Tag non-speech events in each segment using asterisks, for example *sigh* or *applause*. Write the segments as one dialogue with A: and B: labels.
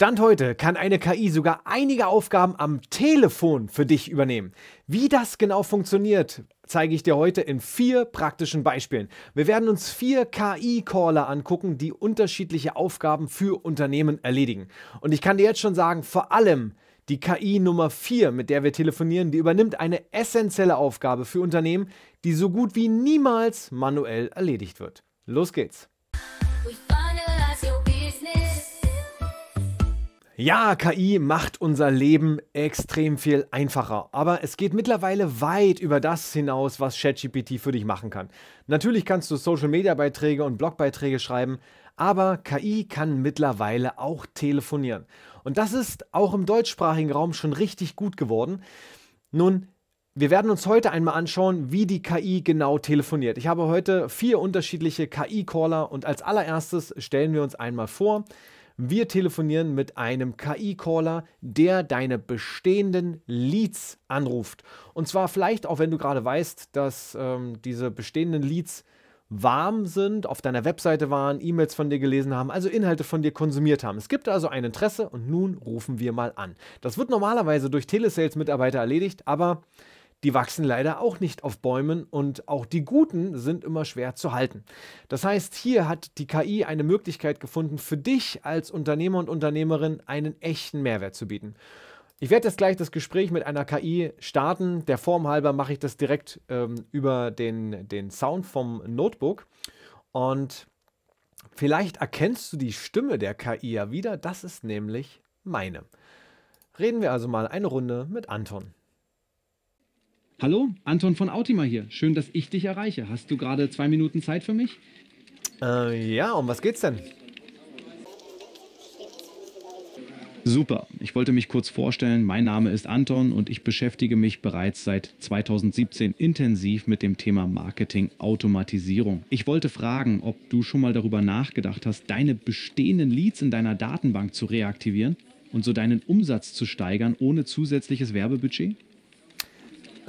A: Stand heute kann eine KI sogar einige Aufgaben am Telefon für dich übernehmen. Wie das genau funktioniert, zeige ich dir heute in vier praktischen Beispielen. Wir werden uns vier KI-Caller angucken, die unterschiedliche Aufgaben für Unternehmen erledigen. Und ich kann dir jetzt schon sagen, vor allem die KI Nummer 4, mit der wir telefonieren, die übernimmt eine essentielle Aufgabe für Unternehmen, die so gut wie niemals manuell erledigt wird. Los geht's! Ja, KI macht unser Leben extrem viel einfacher, aber es geht mittlerweile weit über das hinaus, was ChatGPT für dich machen kann. Natürlich kannst du Social-Media-Beiträge und Blogbeiträge schreiben, aber KI kann mittlerweile auch telefonieren. Und das ist auch im deutschsprachigen Raum schon richtig gut geworden. Nun, wir werden uns heute einmal anschauen, wie die KI genau telefoniert. Ich habe heute vier unterschiedliche KI-Caller und als allererstes stellen wir uns einmal vor, wir telefonieren mit einem KI-Caller, der deine bestehenden Leads anruft. Und zwar vielleicht auch, wenn du gerade weißt, dass ähm, diese bestehenden Leads warm sind, auf deiner Webseite waren, E-Mails von dir gelesen haben, also Inhalte von dir konsumiert haben. Es gibt also ein Interesse und nun rufen wir mal an. Das wird normalerweise durch Telesales-Mitarbeiter erledigt, aber die wachsen leider auch nicht auf Bäumen und auch die guten sind immer schwer zu halten. Das heißt, hier hat die KI eine Möglichkeit gefunden, für dich als Unternehmer und Unternehmerin einen echten Mehrwert zu bieten. Ich werde jetzt gleich das Gespräch mit einer KI starten. Der Form halber mache ich das direkt ähm, über den, den Sound vom Notebook. Und vielleicht erkennst du die Stimme der KI ja wieder. Das ist nämlich meine. Reden wir also mal eine Runde mit Anton. Hallo, Anton von Autima hier. Schön, dass ich dich erreiche. Hast du gerade zwei Minuten Zeit für mich? Äh, ja, um was geht's denn? Super, ich wollte mich kurz vorstellen. Mein Name ist Anton und ich beschäftige mich bereits seit 2017 intensiv mit dem Thema Marketing Automatisierung. Ich wollte fragen, ob du schon mal darüber nachgedacht hast, deine bestehenden Leads in deiner Datenbank zu reaktivieren und so deinen Umsatz zu steigern ohne zusätzliches Werbebudget?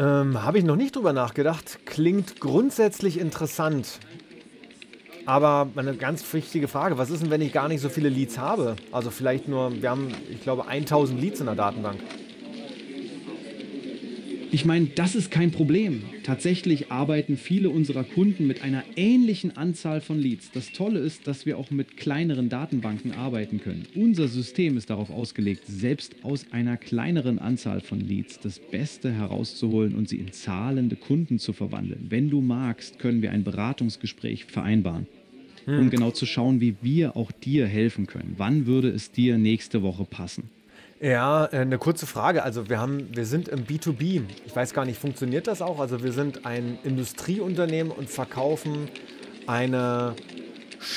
A: Ähm, Habe ich noch nicht drüber nachgedacht. Klingt grundsätzlich interessant. Aber eine ganz wichtige Frage, was ist denn, wenn ich gar nicht so viele Leads habe? Also vielleicht nur, wir haben, ich glaube, 1000 Leads in der Datenbank. Ich meine, das ist kein Problem. Tatsächlich arbeiten viele unserer Kunden mit einer ähnlichen Anzahl von Leads. Das Tolle ist, dass wir auch mit kleineren Datenbanken arbeiten können. Unser System ist darauf ausgelegt, selbst aus einer kleineren Anzahl von Leads das Beste herauszuholen und sie in zahlende Kunden zu verwandeln. Wenn du magst, können wir ein Beratungsgespräch vereinbaren. Um hm. genau zu schauen, wie wir auch dir helfen können. Wann würde es dir nächste Woche passen? Ja, äh, eine kurze Frage. Also wir haben, wir sind im B2B. Ich weiß gar nicht, funktioniert das auch? Also wir sind ein Industrieunternehmen und verkaufen eine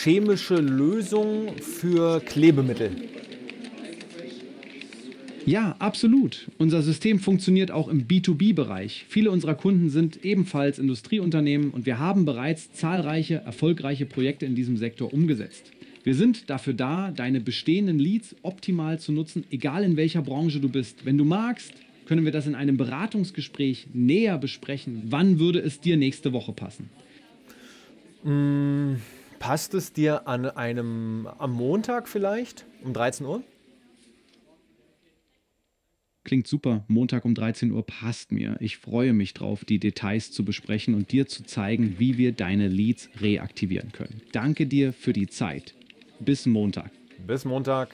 A: chemische Lösung für Klebemittel. Ja, absolut. Unser System funktioniert auch im B2B-Bereich. Viele unserer Kunden sind ebenfalls Industrieunternehmen und wir haben bereits zahlreiche erfolgreiche Projekte in diesem Sektor umgesetzt. Wir sind dafür da, deine bestehenden Leads optimal zu nutzen, egal in welcher Branche du bist. Wenn du magst, können wir das in einem Beratungsgespräch näher besprechen. Wann würde es dir nächste Woche passen? Mm, passt es dir an einem am Montag vielleicht um 13 Uhr? Klingt super. Montag um 13 Uhr passt mir. Ich freue mich drauf, die Details zu besprechen und dir zu zeigen, wie wir deine Leads reaktivieren können. Danke dir für die Zeit. Bis Montag. Bis Montag.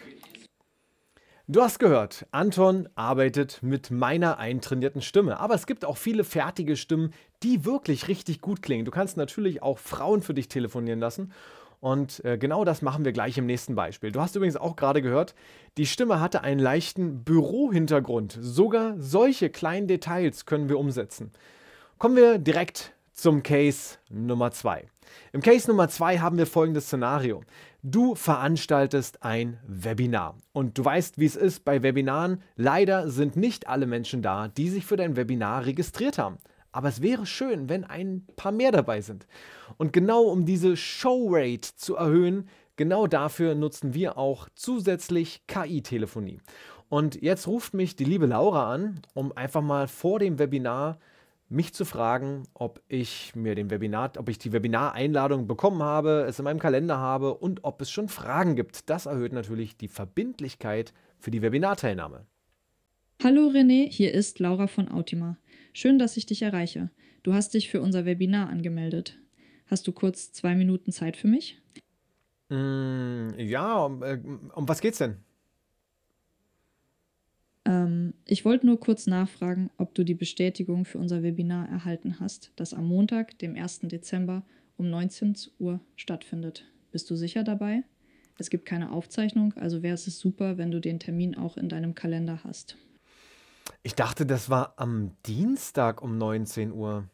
A: Du hast gehört, Anton arbeitet mit meiner eintrainierten Stimme. Aber es gibt auch viele fertige Stimmen, die wirklich richtig gut klingen. Du kannst natürlich auch Frauen für dich telefonieren lassen. Und äh, genau das machen wir gleich im nächsten Beispiel. Du hast übrigens auch gerade gehört, die Stimme hatte einen leichten Bürohintergrund. Sogar solche kleinen Details können wir umsetzen. Kommen wir direkt zum Case Nummer 2. Im Case Nummer 2 haben wir folgendes Szenario. Du veranstaltest ein Webinar und du weißt, wie es ist bei Webinaren. Leider sind nicht alle Menschen da, die sich für dein Webinar registriert haben. Aber es wäre schön, wenn ein paar mehr dabei sind. Und genau um diese Showrate zu erhöhen, genau dafür nutzen wir auch zusätzlich KI-Telefonie. Und jetzt ruft mich die liebe Laura an, um einfach mal vor dem Webinar mich zu fragen, ob ich mir den Webinar, ob ich die Webinareinladung bekommen habe, es in meinem Kalender habe und ob es schon Fragen gibt. Das erhöht natürlich die Verbindlichkeit für die Webinarteilnahme.
B: Hallo René, hier ist Laura von Autima. Schön, dass ich dich erreiche. Du hast dich für unser Webinar angemeldet. Hast du kurz zwei Minuten Zeit für mich?
A: Mm, ja, um, äh, um was geht's denn?
B: Ähm, ich wollte nur kurz nachfragen, ob du die Bestätigung für unser Webinar erhalten hast, das am Montag, dem 1. Dezember um 19 Uhr stattfindet. Bist du sicher dabei? Es gibt keine Aufzeichnung, also wäre es super, wenn du den Termin auch in deinem Kalender hast.
A: Ich dachte, das war am Dienstag um 19 Uhr.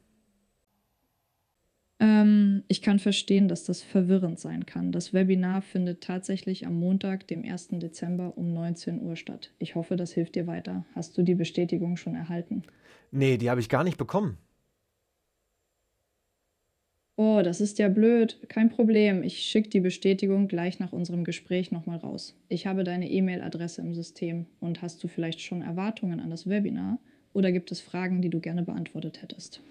B: Ähm, ich kann verstehen, dass das verwirrend sein kann. Das Webinar findet tatsächlich am Montag, dem 1. Dezember um 19 Uhr statt. Ich hoffe, das hilft dir weiter. Hast du die Bestätigung schon erhalten?
A: Nee, die habe ich gar nicht bekommen.
B: Oh, das ist ja blöd. Kein Problem. Ich schicke die Bestätigung gleich nach unserem Gespräch nochmal raus. Ich habe deine E-Mail-Adresse im System. Und hast du vielleicht schon Erwartungen an das Webinar? Oder gibt es Fragen, die du gerne beantwortet hättest?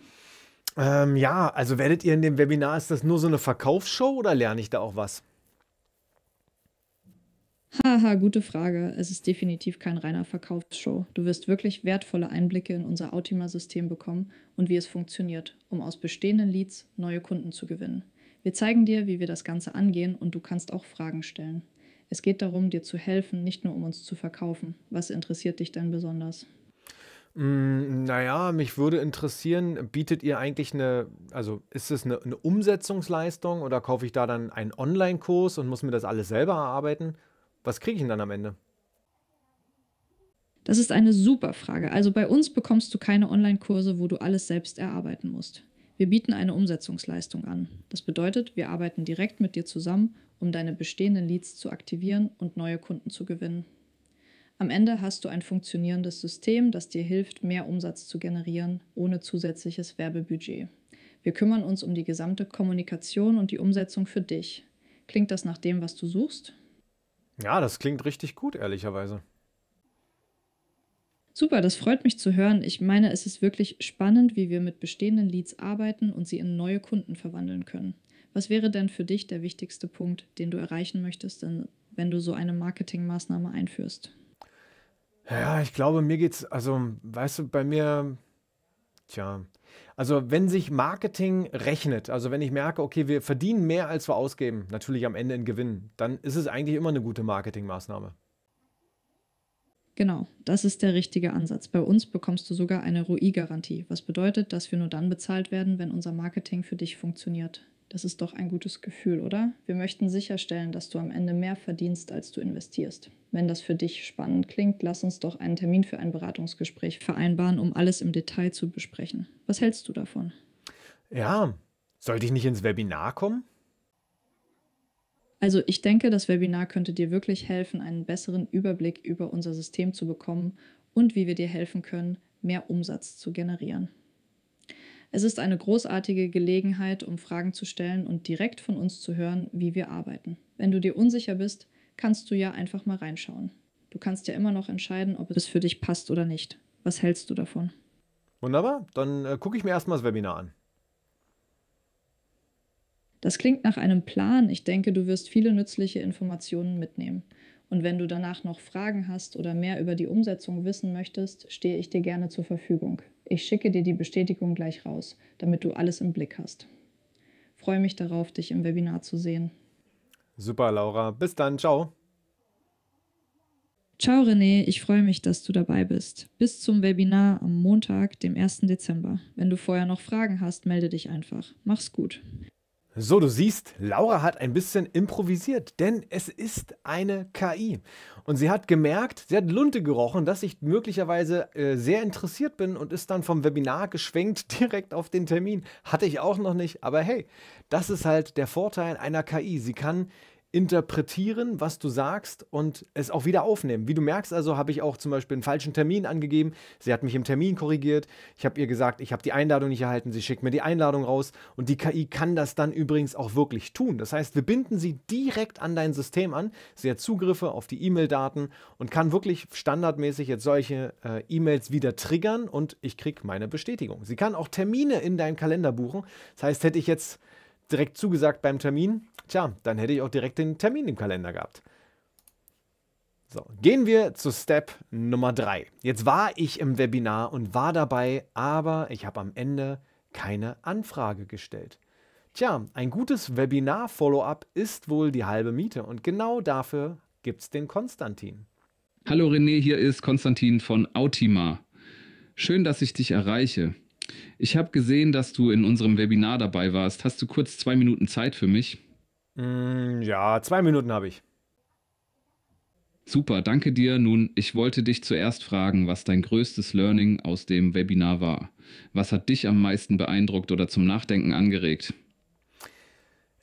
A: Ähm, ja, also werdet ihr in dem Webinar, ist das nur so eine Verkaufsshow oder lerne ich da auch was?
B: Haha, gute Frage. Es ist definitiv kein reiner Verkaufsshow. Du wirst wirklich wertvolle Einblicke in unser Autima-System bekommen und wie es funktioniert, um aus bestehenden Leads neue Kunden zu gewinnen. Wir zeigen dir, wie wir das Ganze angehen und du kannst auch Fragen stellen. Es geht darum, dir zu helfen, nicht nur um uns zu verkaufen. Was interessiert dich denn besonders?
A: Mm, hm, naja, mich würde interessieren, bietet ihr eigentlich eine, also ist es eine, eine Umsetzungsleistung oder kaufe ich da dann einen Online-Kurs und muss mir das alles selber erarbeiten? Was kriege ich denn dann am Ende?
B: Das ist eine super Frage. Also bei uns bekommst du keine Online-Kurse, wo du alles selbst erarbeiten musst. Wir bieten eine Umsetzungsleistung an. Das bedeutet, wir arbeiten direkt mit dir zusammen, um deine bestehenden Leads zu aktivieren und neue Kunden zu gewinnen. Am Ende hast du ein funktionierendes System, das dir hilft, mehr Umsatz zu generieren, ohne zusätzliches Werbebudget. Wir kümmern uns um die gesamte Kommunikation und die Umsetzung für dich. Klingt das nach dem, was du suchst?
A: Ja, das klingt richtig gut, ehrlicherweise.
B: Super, das freut mich zu hören. Ich meine, es ist wirklich spannend, wie wir mit bestehenden Leads arbeiten und sie in neue Kunden verwandeln können. Was wäre denn für dich der wichtigste Punkt, den du erreichen möchtest, wenn du so eine Marketingmaßnahme einführst?
A: Ja, ich glaube, mir geht's, also, weißt du, bei mir, tja, also wenn sich Marketing rechnet, also wenn ich merke, okay, wir verdienen mehr, als wir ausgeben, natürlich am Ende in Gewinn, dann ist es eigentlich immer eine gute Marketingmaßnahme.
B: Genau, das ist der richtige Ansatz. Bei uns bekommst du sogar eine ROI-Garantie, was bedeutet, dass wir nur dann bezahlt werden, wenn unser Marketing für dich funktioniert. Das ist doch ein gutes Gefühl, oder? Wir möchten sicherstellen, dass du am Ende mehr verdienst, als du investierst. Wenn das für dich spannend klingt, lass uns doch einen Termin für ein Beratungsgespräch vereinbaren, um alles im Detail zu besprechen. Was hältst du davon?
A: Ja, sollte ich nicht ins Webinar kommen?
B: Also ich denke, das Webinar könnte dir wirklich helfen, einen besseren Überblick über unser System zu bekommen und wie wir dir helfen können, mehr Umsatz zu generieren. Es ist eine großartige Gelegenheit, um Fragen zu stellen und direkt von uns zu hören, wie wir arbeiten. Wenn du dir unsicher bist, kannst du ja einfach mal reinschauen. Du kannst ja immer noch entscheiden, ob es für dich passt oder nicht. Was hältst du davon? Wunderbar,
A: dann äh, gucke ich mir erstmal das Webinar an.
B: Das klingt nach einem Plan. Ich denke, du wirst viele nützliche Informationen mitnehmen. Und wenn du danach noch Fragen hast oder mehr über die Umsetzung wissen möchtest, stehe ich dir gerne zur Verfügung. Ich schicke dir die Bestätigung gleich raus, damit du alles im Blick hast. Freue mich darauf, dich im Webinar zu sehen.
A: Super, Laura. Bis dann. Ciao.
B: Ciao, René. Ich freue mich, dass du dabei bist. Bis zum Webinar am Montag, dem 1. Dezember. Wenn du vorher noch Fragen hast, melde dich einfach. Mach's gut.
A: So, du siehst, Laura hat ein bisschen improvisiert, denn es ist eine KI. Und sie hat gemerkt, sie hat Lunte gerochen, dass ich möglicherweise äh, sehr interessiert bin und ist dann vom Webinar geschwenkt *laughs* direkt auf den Termin. Hatte ich auch noch nicht, aber hey, das ist halt der Vorteil einer KI. Sie kann interpretieren, was du sagst und es auch wieder aufnehmen. Wie du merkst also, habe ich auch zum Beispiel einen falschen Termin angegeben. Sie hat mich im Termin korrigiert. Ich habe ihr gesagt, ich habe die Einladung nicht erhalten. Sie schickt mir die Einladung raus. Und die KI kann das dann übrigens auch wirklich tun. Das heißt, wir binden sie direkt an dein System an. Sie hat Zugriffe auf die E-Mail-Daten und kann wirklich standardmäßig jetzt solche äh, E-Mails wieder triggern und ich kriege meine Bestätigung. Sie kann auch Termine in deinen Kalender buchen. Das heißt, hätte ich jetzt direkt zugesagt beim Termin, tja, dann hätte ich auch direkt den Termin im Kalender gehabt. So, gehen wir zu Step Nummer 3. Jetzt war ich im Webinar und war dabei, aber ich habe am Ende keine Anfrage gestellt. Tja, ein gutes Webinar-Follow-up ist wohl die halbe Miete und genau dafür gibt es den Konstantin.
C: Hallo René, hier ist Konstantin von Autima. Schön, dass ich dich erreiche. Ich habe gesehen, dass du in unserem Webinar dabei warst. Hast du kurz zwei Minuten Zeit für mich?
A: Mm, ja, zwei Minuten habe ich.
C: Super, danke dir. Nun, ich wollte dich zuerst fragen, was dein größtes Learning aus dem Webinar war. Was hat dich am meisten beeindruckt oder zum Nachdenken angeregt?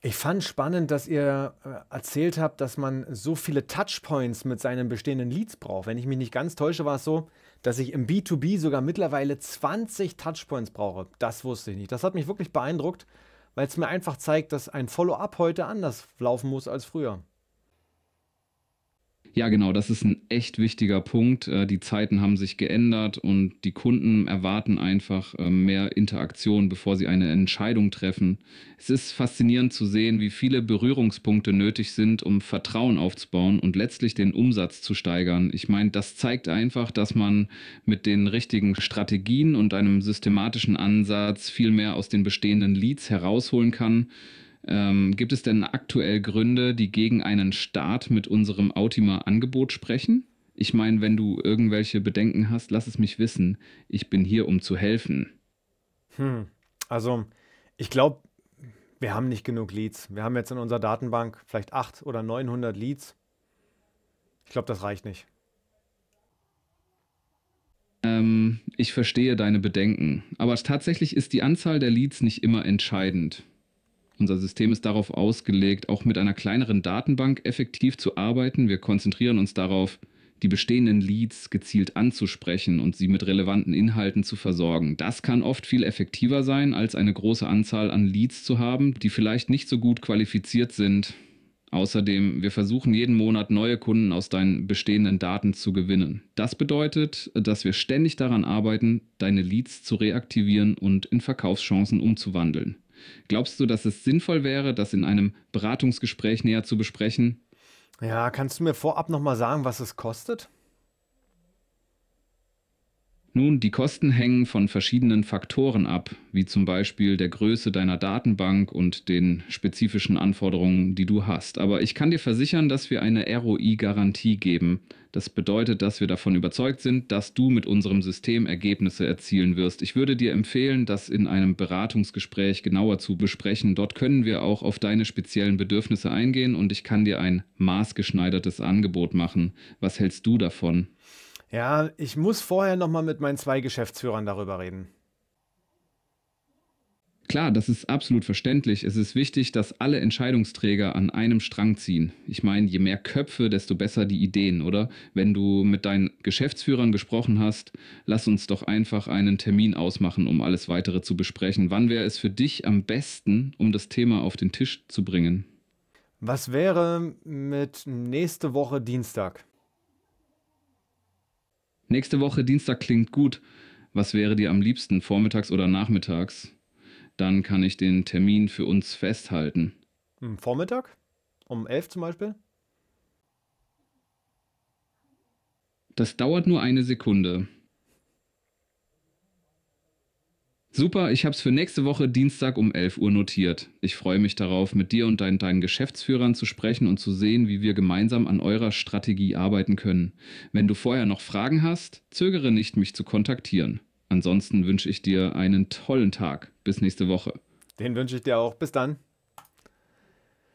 A: Ich fand spannend, dass ihr äh, erzählt habt, dass man so viele Touchpoints mit seinen bestehenden Leads braucht. Wenn ich mich nicht ganz täusche, war es so, dass ich im B2B sogar mittlerweile 20 Touchpoints brauche. Das wusste ich nicht. Das hat mich wirklich beeindruckt, weil es mir einfach zeigt, dass ein Follow-up heute anders laufen muss als früher.
C: Ja, genau, das ist ein echt wichtiger Punkt. Äh, die Zeiten haben sich geändert und die Kunden erwarten einfach äh, mehr Interaktion, bevor sie eine Entscheidung treffen. Es ist faszinierend zu sehen, wie viele Berührungspunkte nötig sind, um Vertrauen aufzubauen und letztlich den Umsatz zu steigern. Ich meine, das zeigt einfach, dass man mit den richtigen Strategien und einem systematischen Ansatz viel mehr aus den bestehenden Leads herausholen kann ähm, gibt es denn aktuell Gründe, die gegen einen Start mit unserem Autima-Angebot sprechen? Ich meine, wenn du irgendwelche Bedenken hast, lass es mich wissen. Ich bin hier, um zu helfen.
A: Hm. Also, ich glaube, wir haben nicht genug Leads. Wir haben jetzt in unserer Datenbank vielleicht 800 oder 900 Leads. Ich glaube, das reicht nicht.
C: Ähm, ich verstehe deine Bedenken. Aber tatsächlich ist die Anzahl der Leads nicht immer entscheidend. Unser System ist darauf ausgelegt, auch mit einer kleineren Datenbank effektiv zu arbeiten. Wir konzentrieren uns darauf, die bestehenden Leads gezielt anzusprechen und sie mit relevanten Inhalten zu versorgen. Das kann oft viel effektiver sein, als eine große Anzahl an Leads zu haben, die vielleicht nicht so gut qualifiziert sind. Außerdem, wir versuchen jeden Monat neue Kunden aus deinen bestehenden Daten zu gewinnen. Das bedeutet, dass wir ständig daran arbeiten, deine Leads zu reaktivieren und in Verkaufschancen umzuwandeln. Glaubst du, dass es sinnvoll wäre, das in einem Beratungsgespräch näher zu besprechen?
A: Ja, kannst du mir vorab nochmal sagen, was es kostet?
C: Nun, die Kosten hängen von verschiedenen Faktoren ab, wie zum Beispiel der Größe deiner Datenbank und den spezifischen Anforderungen, die du hast. Aber ich kann dir versichern, dass wir eine ROI-Garantie geben. Das bedeutet, dass wir davon überzeugt sind, dass du mit unserem System Ergebnisse erzielen wirst. Ich würde dir empfehlen, das in einem Beratungsgespräch genauer zu besprechen. Dort können wir auch auf deine speziellen Bedürfnisse eingehen und ich kann dir ein maßgeschneidertes Angebot machen. Was hältst du davon?
A: Ja, ich muss vorher nochmal mit meinen zwei Geschäftsführern darüber reden.
C: Klar, das ist absolut verständlich. Es ist wichtig, dass alle Entscheidungsträger an einem Strang ziehen. Ich meine, je mehr Köpfe, desto besser die Ideen, oder? Wenn du mit deinen Geschäftsführern gesprochen hast, lass uns doch einfach einen Termin ausmachen, um alles weitere zu besprechen. Wann wäre es für dich am besten, um das Thema auf den Tisch zu bringen?
A: Was wäre mit nächste Woche Dienstag?
C: Nächste Woche Dienstag klingt gut. Was wäre dir am liebsten, vormittags oder nachmittags? Dann kann ich den Termin für uns festhalten.
A: Hm, Vormittag? Um elf zum Beispiel?
C: Das dauert nur eine Sekunde. Super, ich habe es für nächste Woche Dienstag um 11 Uhr notiert. Ich freue mich darauf, mit dir und dein, deinen Geschäftsführern zu sprechen und zu sehen, wie wir gemeinsam an eurer Strategie arbeiten können. Wenn du vorher noch Fragen hast, zögere nicht, mich zu kontaktieren. Ansonsten wünsche ich dir einen tollen Tag. Bis nächste Woche.
A: Den wünsche ich dir auch. Bis dann.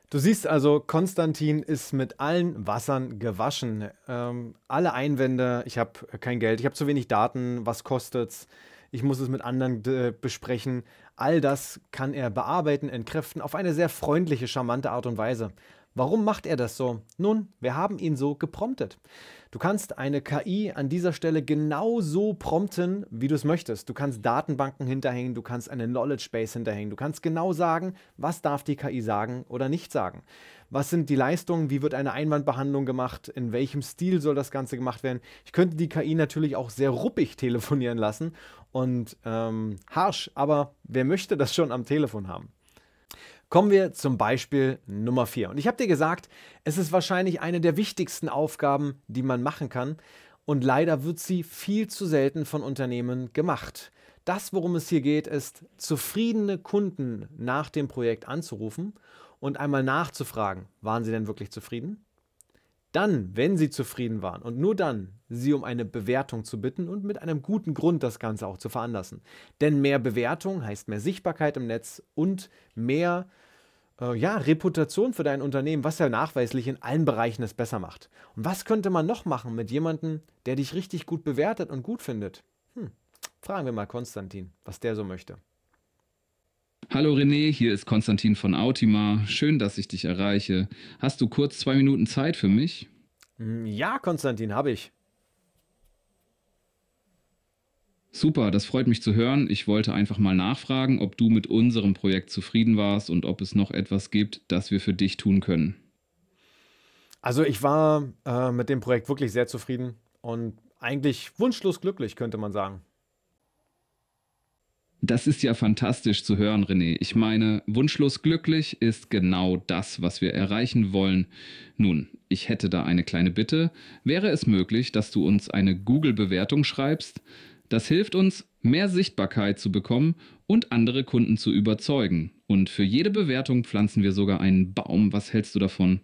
A: Du siehst also, Konstantin ist mit allen Wassern gewaschen. Ähm, alle Einwände, ich habe kein Geld, ich habe zu wenig Daten, was kostet's? ich muss es mit anderen äh, besprechen. All das kann er bearbeiten, entkräften auf eine sehr freundliche, charmante Art und Weise. Warum macht er das so? Nun, wir haben ihn so gepromptet. Du kannst eine KI an dieser Stelle genauso prompten, wie du es möchtest. Du kannst Datenbanken hinterhängen, du kannst eine Knowledge Base hinterhängen. Du kannst genau sagen, was darf die KI sagen oder nicht sagen. Was sind die Leistungen? Wie wird eine Einwandbehandlung gemacht? In welchem Stil soll das Ganze gemacht werden? Ich könnte die KI natürlich auch sehr ruppig telefonieren lassen und ähm, harsh, aber wer möchte das schon am Telefon haben? Kommen wir zum Beispiel Nummer 4. Und ich habe dir gesagt, es ist wahrscheinlich eine der wichtigsten Aufgaben, die man machen kann. Und leider wird sie viel zu selten von Unternehmen gemacht. Das, worum es hier geht, ist, zufriedene Kunden nach dem Projekt anzurufen und einmal nachzufragen, waren sie denn wirklich zufrieden? Dann, wenn sie zufrieden waren und nur dann, sie um eine Bewertung zu bitten und mit einem guten Grund das Ganze auch zu veranlassen. Denn mehr Bewertung heißt mehr Sichtbarkeit im Netz und mehr äh, ja, Reputation für dein Unternehmen, was ja nachweislich in allen Bereichen es besser macht. Und was könnte man noch machen mit jemandem, der dich richtig gut bewertet und gut findet? Hm. Fragen wir mal Konstantin, was der so möchte.
C: Hallo René, hier ist Konstantin von Autima. Schön, dass ich dich erreiche. Hast du kurz zwei Minuten Zeit für mich?
A: Mm, ja, Konstantin, habe ich.
C: Super, das freut mich zu hören. Ich wollte einfach mal nachfragen, ob du mit unserem Projekt zufrieden warst und ob es noch etwas gibt, das wir für dich tun können.
A: Also ich war äh, mit dem Projekt wirklich sehr zufrieden und eigentlich wunschlos glücklich, könnte man sagen.
C: Das ist ja fantastisch zu hören, René. Ich meine, wunschlos glücklich ist genau das, was wir erreichen wollen. Nun, ich hätte da eine kleine Bitte. Wäre es möglich, dass du uns eine Google-Bewertung schreibst? Das hilft uns, mehr Sichtbarkeit zu bekommen und andere Kunden zu überzeugen. Und für jede Bewertung pflanzen wir sogar einen Baum. Was hältst du davon?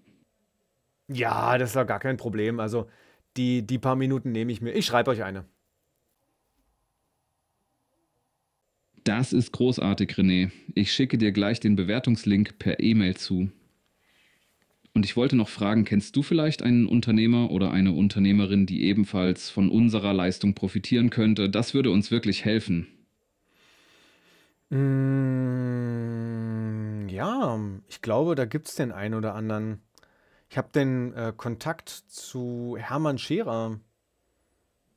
A: Ja, das ist doch gar kein Problem. Also die, die paar Minuten nehme ich mir. Ich schreibe euch eine.
C: Das ist großartig, René. Ich schicke dir gleich den Bewertungslink per E-Mail zu. Und ich wollte noch fragen, kennst du vielleicht einen Unternehmer oder eine Unternehmerin, die ebenfalls von unserer Leistung profitieren könnte? Das würde uns wirklich helfen.
A: Mm, ja, ich glaube, da gibt es den einen oder anderen. Ich habe den äh, Kontakt zu Hermann Scherer.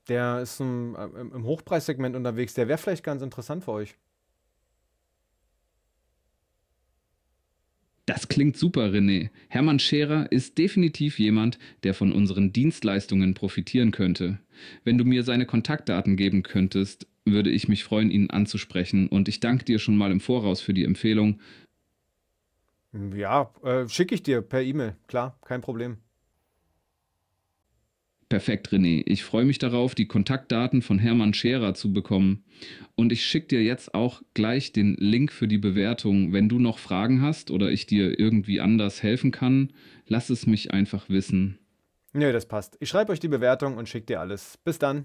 A: Der ist im, äh, im Hochpreissegment unterwegs. Der wäre vielleicht ganz interessant für euch.
C: Das klingt super, René. Hermann Scherer ist definitiv jemand, der von unseren Dienstleistungen profitieren könnte. Wenn du mir seine Kontaktdaten geben könntest, würde ich mich freuen, ihn anzusprechen. Und ich danke dir schon mal im Voraus für die Empfehlung.
A: Ja, äh, schicke ich dir per E-Mail, klar, kein Problem.
C: Perfekt, René. Ich freue mich darauf, die Kontaktdaten von Hermann Scherer zu bekommen. Und ich schicke dir jetzt auch gleich den Link für die Bewertung. Wenn du noch Fragen hast oder ich dir irgendwie anders helfen kann, lass es mich einfach wissen.
A: Nö, das passt. Ich schreibe euch die Bewertung und schicke dir alles. Bis dann.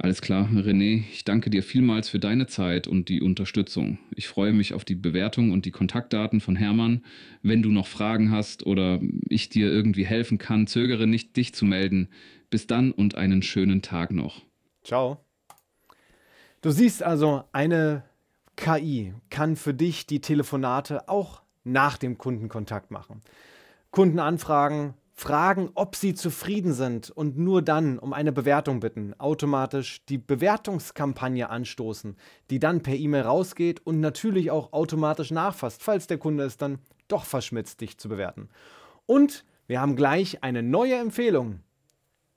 C: Alles klar, René, ich danke dir vielmals für deine Zeit und die Unterstützung. Ich freue mich auf die Bewertung und die Kontaktdaten von Hermann. Wenn du noch Fragen hast oder ich dir irgendwie helfen kann, zögere nicht, dich zu melden. Bis dann und einen schönen Tag noch. Ciao.
A: Du siehst also, eine KI kann für dich die Telefonate auch nach dem Kundenkontakt machen. Kundenanfragen fragen, ob sie zufrieden sind und nur dann um eine Bewertung bitten, automatisch die Bewertungskampagne anstoßen, die dann per E-Mail rausgeht und natürlich auch automatisch nachfasst, falls der Kunde es dann doch verschmitzt, dich zu bewerten. Und wir haben gleich eine neue Empfehlung.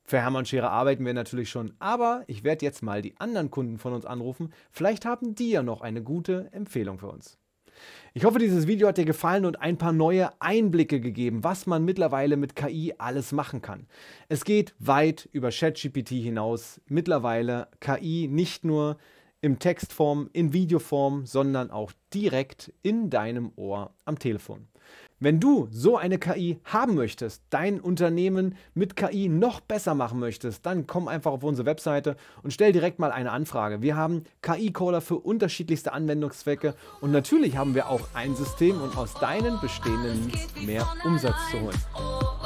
A: Für Hermann Scherer arbeiten wir natürlich schon, aber ich werde jetzt mal die anderen Kunden von uns anrufen. Vielleicht haben die ja noch eine gute Empfehlung für uns. Ich hoffe, dieses Video hat dir gefallen und ein paar neue Einblicke gegeben, was man mittlerweile mit KI alles machen kann. Es geht weit über ChatGPT hinaus. Mittlerweile KI nicht nur im Textform, in Videoform, sondern auch direkt in deinem Ohr am Telefon. Wenn du so eine KI haben möchtest, dein Unternehmen mit KI noch besser machen möchtest, dann komm einfach auf unsere Webseite und stell direkt mal eine Anfrage. Wir haben KI-Caller für unterschiedlichste Anwendungszwecke und natürlich haben wir auch ein System, um aus deinen bestehenden Leads mehr Umsatz zu
C: holen.